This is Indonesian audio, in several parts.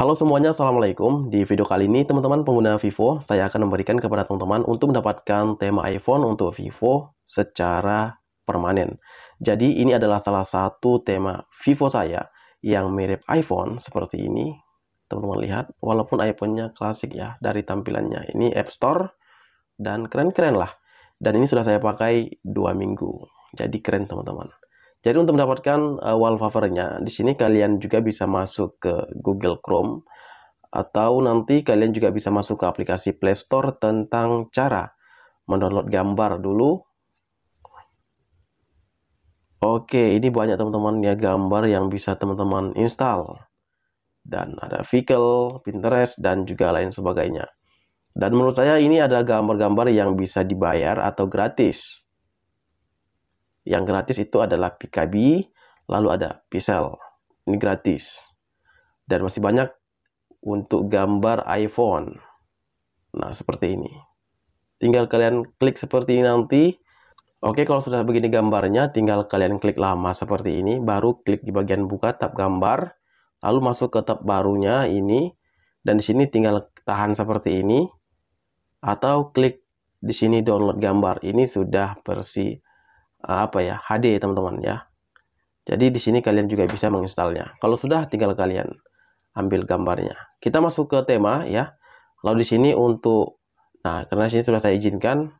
Halo semuanya, Assalamualaikum. Di video kali ini, teman-teman pengguna Vivo, saya akan memberikan kepada teman-teman untuk mendapatkan tema iPhone untuk Vivo secara permanen. Jadi, ini adalah salah satu tema Vivo saya yang mirip iPhone seperti ini. Teman-teman lihat, walaupun iPhone-nya klasik ya dari tampilannya. Ini App Store dan keren-keren lah. Dan ini sudah saya pakai dua minggu. Jadi keren teman-teman. Jadi untuk mendapatkan uh, eh, wallpapernya, di sini kalian juga bisa masuk ke Google Chrome atau nanti kalian juga bisa masuk ke aplikasi Play Store tentang cara mendownload gambar dulu. Oke, ini banyak teman-teman ya gambar yang bisa teman-teman install. Dan ada Fickle, Pinterest, dan juga lain sebagainya. Dan menurut saya ini ada gambar-gambar yang bisa dibayar atau gratis. Yang gratis itu adalah PKB, lalu ada Pixel. Ini gratis. Dan masih banyak untuk gambar iPhone. Nah, seperti ini. Tinggal kalian klik seperti ini nanti. Oke, kalau sudah begini gambarnya, tinggal kalian klik lama seperti ini, baru klik di bagian buka tab gambar, lalu masuk ke tab barunya ini, dan di sini tinggal tahan seperti ini, atau klik di sini download gambar. Ini sudah bersih. Eh, apa ya HD teman-teman ya jadi di sini kalian juga bisa menginstalnya kalau sudah tinggal kalian ambil gambarnya kita masuk ke tema ya lalu di sini untuk nah karena sini sudah saya izinkan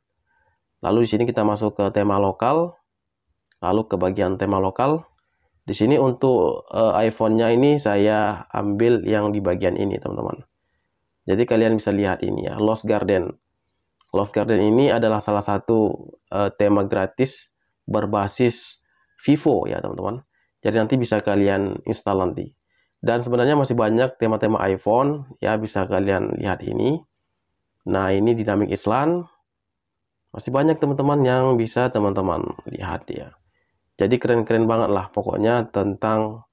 lalu di sini kita masuk ke tema lokal lalu ke bagian tema lokal di sini untuk uh, iPhone-nya ini saya ambil yang di bagian ini teman-teman jadi kalian bisa lihat ini ya Lost Garden Lost Garden ini adalah salah satu uh, tema gratis berbasis Vivo ya teman-teman. Jadi nanti bisa kalian install nanti. Dan sebenarnya masih banyak tema-tema iPhone ya bisa kalian lihat ini. Nah ini dinamik Island. Masih banyak teman-teman yang bisa teman-teman lihat ya. Jadi keren-keren banget lah pokoknya tentang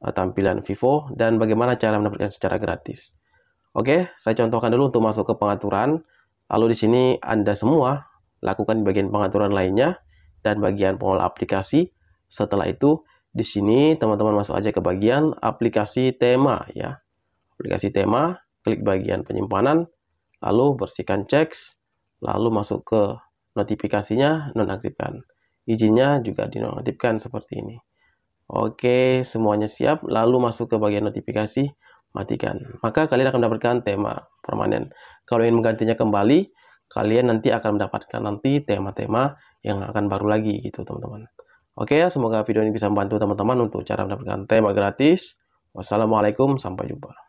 uh, tampilan Vivo dan bagaimana cara mendapatkan secara gratis. Oke, saya contohkan dulu untuk masuk ke pengaturan. Lalu di sini Anda semua lakukan bagian pengaturan lainnya dan bagian pengelola aplikasi. Setelah itu, di sini teman-teman masuk aja ke bagian aplikasi tema ya. Aplikasi tema, klik bagian penyimpanan, lalu bersihkan checks, lalu masuk ke notifikasinya, nonaktifkan. Izinnya juga dinonaktifkan seperti ini. Oke, semuanya siap, lalu masuk ke bagian notifikasi, matikan. Maka kalian akan mendapatkan tema permanen. Kalau ingin menggantinya kembali, kalian nanti akan mendapatkan nanti tema-tema yang akan baru lagi gitu teman-teman. Oke, semoga video ini bisa membantu teman-teman untuk cara mendapatkan tema gratis. Wassalamualaikum, sampai jumpa.